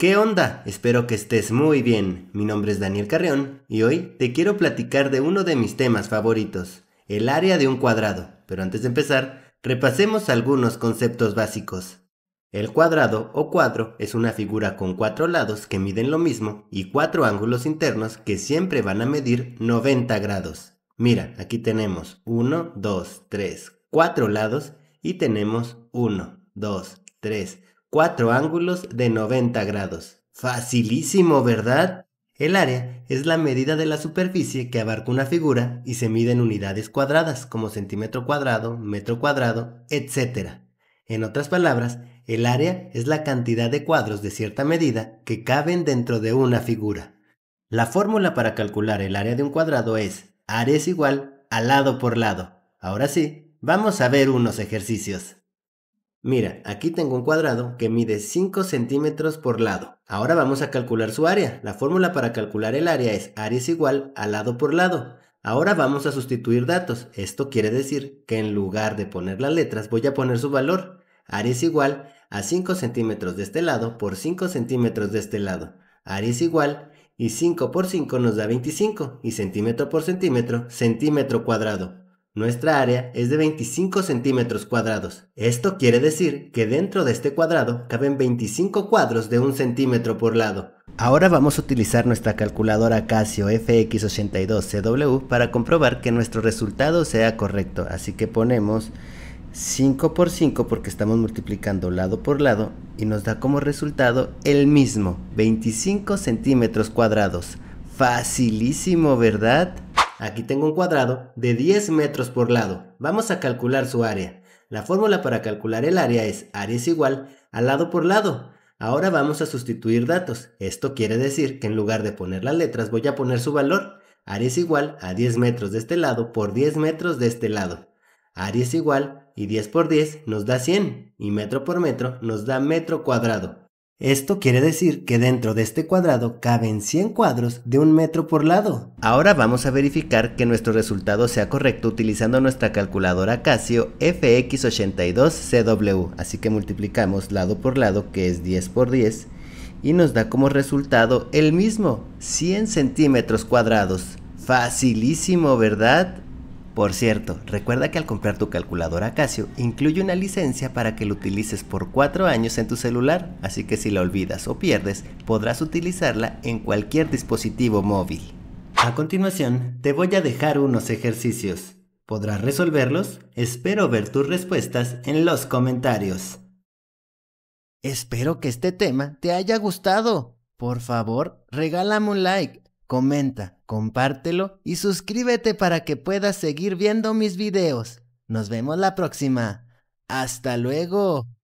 ¿Qué onda? Espero que estés muy bien. Mi nombre es Daniel Carreón y hoy te quiero platicar de uno de mis temas favoritos, el área de un cuadrado. Pero antes de empezar, repasemos algunos conceptos básicos. El cuadrado o cuadro es una figura con cuatro lados que miden lo mismo y cuatro ángulos internos que siempre van a medir 90 grados. Mira, aquí tenemos 1, 2, 3, cuatro lados y tenemos 1, 2, 3, cuatro ángulos de 90 grados. Facilísimo, ¿verdad? El área es la medida de la superficie que abarca una figura y se mide en unidades cuadradas como centímetro cuadrado, metro cuadrado, etc. En otras palabras, el área es la cantidad de cuadros de cierta medida que caben dentro de una figura. La fórmula para calcular el área de un cuadrado es área es igual a lado por lado. Ahora sí, vamos a ver unos ejercicios. Mira, aquí tengo un cuadrado que mide 5 centímetros por lado. Ahora vamos a calcular su área. La fórmula para calcular el área es área es igual a lado por lado. Ahora vamos a sustituir datos. Esto quiere decir que en lugar de poner las letras voy a poner su valor. Área es igual a 5 centímetros de este lado por 5 centímetros de este lado. Área es igual y 5 por 5 nos da 25 y centímetro por centímetro, centímetro cuadrado. Nuestra área es de 25 centímetros cuadrados. Esto quiere decir que dentro de este cuadrado caben 25 cuadros de un centímetro por lado. Ahora vamos a utilizar nuestra calculadora Casio FX82CW para comprobar que nuestro resultado sea correcto. Así que ponemos 5 por 5 porque estamos multiplicando lado por lado y nos da como resultado el mismo, 25 centímetros cuadrados. Facilísimo, ¿verdad? Aquí tengo un cuadrado de 10 metros por lado. Vamos a calcular su área. La fórmula para calcular el área es área es igual a lado por lado. Ahora vamos a sustituir datos. Esto quiere decir que en lugar de poner las letras voy a poner su valor. Área es igual a 10 metros de este lado por 10 metros de este lado. Área es igual y 10 por 10 nos da 100 y metro por metro nos da metro cuadrado. Esto quiere decir que dentro de este cuadrado caben 100 cuadros de un metro por lado. Ahora vamos a verificar que nuestro resultado sea correcto utilizando nuestra calculadora Casio FX82CW. Así que multiplicamos lado por lado que es 10 por 10 y nos da como resultado el mismo 100 centímetros cuadrados. Facilísimo, ¿verdad? Por cierto, recuerda que al comprar tu calculadora Casio incluye una licencia para que lo utilices por 4 años en tu celular, así que si la olvidas o pierdes, podrás utilizarla en cualquier dispositivo móvil. A continuación, te voy a dejar unos ejercicios. ¿Podrás resolverlos? Espero ver tus respuestas en los comentarios. Espero que este tema te haya gustado. Por favor, regálame un like, comenta, compártelo y suscríbete para que puedas seguir viendo mis videos. Nos vemos la próxima. Hasta luego.